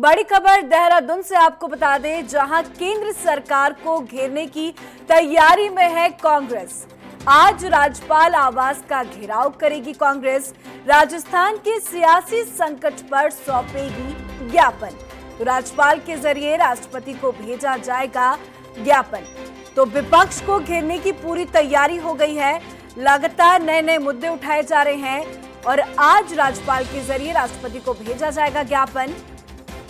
बड़ी खबर देहरादून से आपको बता दें जहां केंद्र सरकार को घेरने की तैयारी में है कांग्रेस आज राज्यपाल आवास का घेराव करेगी कांग्रेस राजस्थान के सियासी संकट पर सौंपेगी ज्ञापन तो राज्यपाल के जरिए राष्ट्रपति को भेजा जाएगा ज्ञापन तो विपक्ष को घेरने की पूरी तैयारी हो गई है लगातार नए नए मुद्दे उठाए जा रहे हैं और आज राज्यपाल के जरिए राष्ट्रपति को भेजा जाएगा ज्ञापन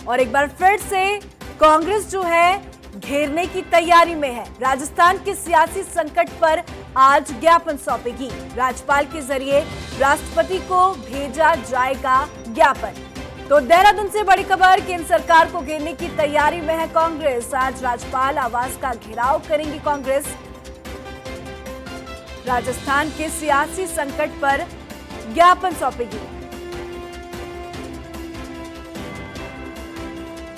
और एक बार फिर से कांग्रेस जो है घेरने की तैयारी में है राजस्थान के सियासी संकट पर आज ज्ञापन सौंपेगी राज्यपाल के जरिए राष्ट्रपति को भेजा जाएगा ज्ञापन तो देहरादून से बड़ी खबर केंद्र सरकार को घेरने की तैयारी में है कांग्रेस आज राज्यपाल आवास का घेराव करेंगी कांग्रेस राजस्थान के सियासी संकट पर ज्ञापन सौंपेगी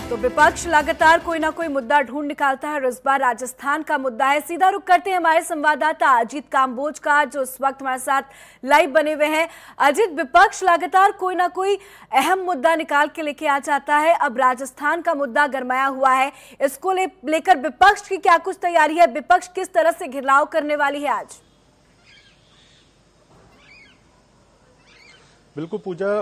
तो विपक्ष लगातार कोई ना कोई मुद्दा ढूंढ निकालता है और इस बार राजस्थान का मुद्दा है सीधा रुख करते हैं हमारे संवाददाता अजीत काम्बोज का जो इस वक्त हमारे साथ लाइव बने हुए हैं अजीत विपक्ष लगातार कोई ना कोई अहम मुद्दा निकाल के लेके आ जाता है अब राजस्थान का मुद्दा गरमाया हुआ है इसको ले, लेकर विपक्ष की क्या कुछ तैयारी है विपक्ष किस तरह से घिरलाव करने वाली है आज बिल्कुल पूजा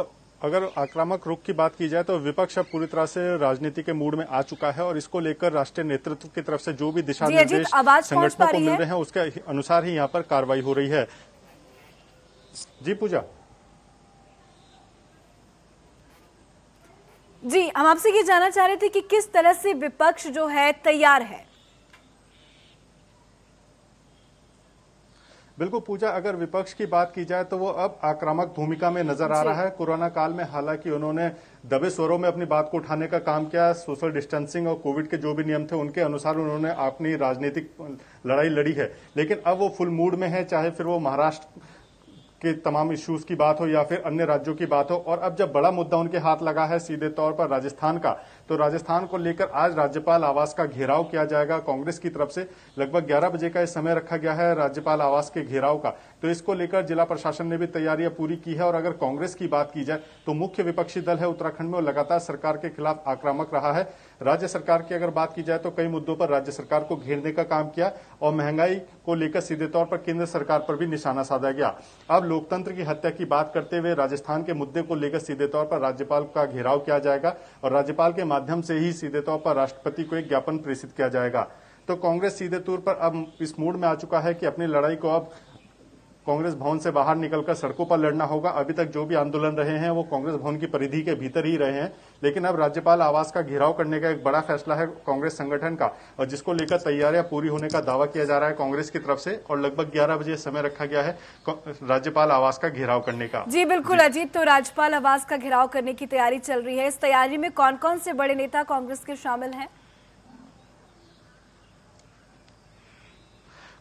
अगर आक्रामक रुख की बात की जाए तो विपक्ष अब पूरी तरह से राजनीति के मूड में आ चुका है और इसको लेकर राष्ट्रीय नेतृत्व की तरफ से जो भी दिशा निर्देश संगठनों को मिल रहे हैं उसके अनुसार ही यहाँ पर कार्रवाई हो रही है जी पूजा जी हम आपसे ये जानना चाह रहे थे कि किस तरह से विपक्ष जो है तैयार है बिल्कुल पूजा अगर विपक्ष की बात की जाए तो वो अब आक्रामक भूमिका में नजर आ रहा है कोरोना काल में हालांकि उन्होंने दबे स्वरों में अपनी बात को उठाने का काम किया सोशल डिस्टेंसिंग और कोविड के जो भी नियम थे उनके अनुसार उन्होंने अपनी राजनीतिक लड़ाई लड़ी है लेकिन अब वो फुल मूड में है चाहे फिर वो महाराष्ट्र के तमाम इश्यूज की बात हो या फिर अन्य राज्यों की बात हो और अब जब बड़ा मुद्दा उनके हाथ लगा है सीधे तौर पर राजस्थान का तो राजस्थान को लेकर आज राज्यपाल आवास का घेराव किया जाएगा कांग्रेस की तरफ से लगभग 11 बजे का समय रखा गया है राज्यपाल आवास के घेराव का तो इसको लेकर जिला प्रशासन ने भी तैयारियां पूरी की है और अगर कांग्रेस की बात की जाए तो मुख्य विपक्षी दल है उत्तराखंड में लगातार सरकार के खिलाफ आक्रामक रहा है राज्य सरकार की अगर बात की जाए तो कई मुद्दों पर राज्य सरकार को घेरने का काम किया और महंगाई को लेकर सीधे तौर पर केंद्र सरकार पर भी निशाना साधा गया अब लोकतंत्र की हत्या की बात करते हुए राजस्थान के मुद्दे को लेकर सीधे तौर पर राज्यपाल का घेराव किया जाएगा और राज्यपाल के माध्यम से ही सीधे तौर पर राष्ट्रपति को एक ज्ञापन प्रेषित किया जाएगा तो कांग्रेस सीधे तौर पर अब इस मूड में आ चुका है कि अपनी लड़ाई को अब कांग्रेस भवन से बाहर निकलकर सड़कों पर लड़ना होगा अभी तक जो भी आंदोलन रहे हैं वो कांग्रेस भवन की परिधि के भीतर ही रहे हैं लेकिन अब राज्यपाल आवास का घेराव करने का एक बड़ा फैसला है कांग्रेस संगठन का और जिसको लेकर तैयारियां पूरी होने का दावा किया जा रहा है कांग्रेस की तरफ से और लगभग ग्यारह बजे समय रखा गया है राज्यपाल आवास का घेराव करने का जी बिल्कुल अजीत तो राज्यपाल आवास का घेराव करने की तैयारी चल रही है इस तैयारी में कौन कौन से बड़े नेता कांग्रेस के शामिल हैं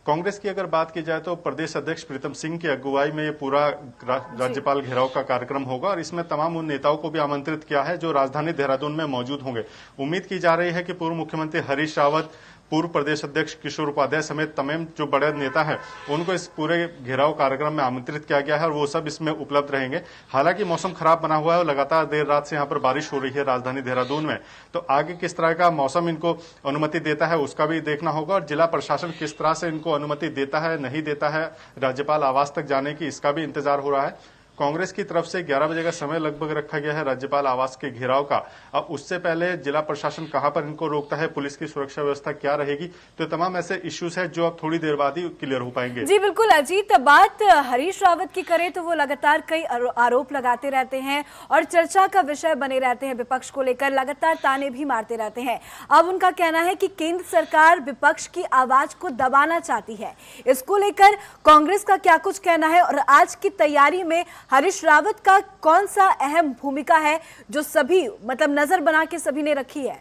कांग्रेस की अगर बात की जाए तो प्रदेश अध्यक्ष प्रीतम सिंह की अगुवाई में ये पूरा राज्यपाल घेराव का कार्यक्रम होगा और इसमें तमाम उन नेताओं को भी आमंत्रित किया है जो राजधानी देहरादून में मौजूद होंगे उम्मीद की जा रही है कि पूर्व मुख्यमंत्री हरीश रावत पूर्व प्रदेश अध्यक्ष किशोर उपाध्याय समेत तमाम जो बड़े नेता हैं उनको इस पूरे घेराव कार्यक्रम में आमंत्रित किया गया है और वो सब इसमें उपलब्ध रहेंगे हालांकि मौसम खराब बना हुआ है और लगातार देर रात से यहाँ पर बारिश हो रही है राजधानी देहरादून में तो आगे किस तरह का मौसम इनको अनुमति देता है उसका भी देखना होगा और जिला प्रशासन किस तरह से इनको अनुमति देता है नहीं देता है राज्यपाल आवास तक जाने की इसका भी इंतजार हो रहा है कांग्रेस की तरफ से 11 बजे का समय लगभग रखा गया है राज्यपाल आवास के घेराव का अब उससे पहले जिला प्रशासन कहां पर इनको रोकता है पुलिस की सुरक्षा व्यवस्था क्या रहेगी तो तमाम ऐसे इश्यूज है जो अब थोड़ी देर बाद ही क्लियर हो पाएंगे जी बिल्कुल अजीत बात हरीश रावत की करे तो वो लगातार कई आरोप लगाते रहते हैं और चर्चा का विषय बने रहते हैं विपक्ष को लेकर लगातार ताने भी मारते रहते हैं अब उनका कहना है की केंद्र सरकार विपक्ष की आवाज को दबाना चाहती है इसको लेकर कांग्रेस का क्या कुछ कहना है और आज की तैयारी में हरीश रावत का कौन सा अहम भूमिका है जो सभी मतलब नजर बना के सभी ने रखी है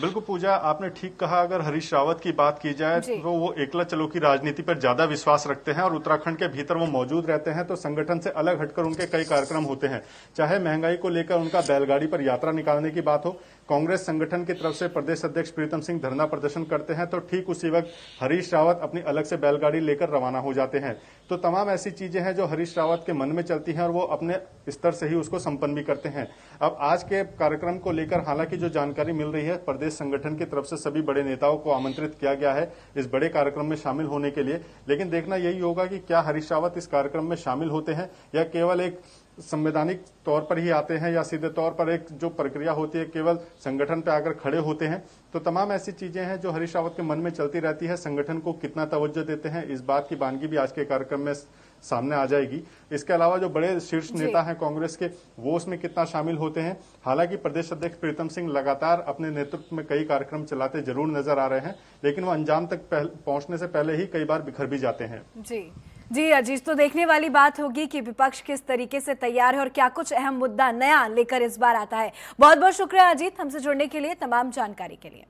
बिल्कुल पूजा आपने ठीक कहा अगर हरीश रावत की बात की जाए तो वो एकला चलो की राजनीति पर ज्यादा विश्वास रखते हैं और उत्तराखंड के भीतर वो मौजूद रहते हैं तो संगठन से अलग हटकर उनके कई कार्यक्रम होते हैं चाहे महंगाई को लेकर उनका बैलगाड़ी पर यात्रा निकालने की बात हो कांग्रेस संगठन की तरफ से प्रदेश अध्यक्ष प्रीतम सिंह धरना प्रदर्शन करते हैं तो ठीक उसी वक्त हरीश रावत अपनी अलग से बैलगाड़ी लेकर रवाना हो जाते हैं तो तमाम ऐसी चीजें हैं जो हरीश रावत के मन में चलती हैं और वो अपने स्तर से ही उसको संपन्न भी करते हैं अब आज के कार्यक्रम को लेकर हालांकि जो जानकारी मिल रही है प्रदेश संगठन की तरफ से सभी बड़े नेताओं को आमंत्रित किया गया है इस बड़े कार्यक्रम में शामिल होने के लिए लेकिन देखना यही होगा कि क्या हरीश रावत इस कार्यक्रम में शामिल होते हैं या केवल एक संवैधानिक तौर पर ही आते हैं या सीधे तौर पर एक जो प्रक्रिया होती है केवल संगठन पे आकर खड़े होते हैं तो तमाम ऐसी चीजें हैं जो हरीश रावत के मन में चलती रहती है संगठन को कितना तवज्जो देते हैं इस बात की बानगी भी आज के कार्यक्रम में सामने आ जाएगी इसके अलावा जो बड़े शीर्ष नेता हैं कांग्रेस के वो उसमें कितना शामिल होते हैं हालांकि प्रदेश अध्यक्ष प्रीतम सिंह लगातार अपने नेतृत्व में कई कार्यक्रम चलाते जरूर नजर आ रहे हैं लेकिन वो अंजाम तक पहुंचने से पहले ही कई बार बिखर भी जाते हैं जी जी अजीज तो देखने वाली बात होगी कि विपक्ष किस तरीके से तैयार है और क्या कुछ अहम मुद्दा नया लेकर इस बार आता है बहुत बहुत शुक्रिया अजीत हमसे जुड़ने के लिए तमाम जानकारी के लिए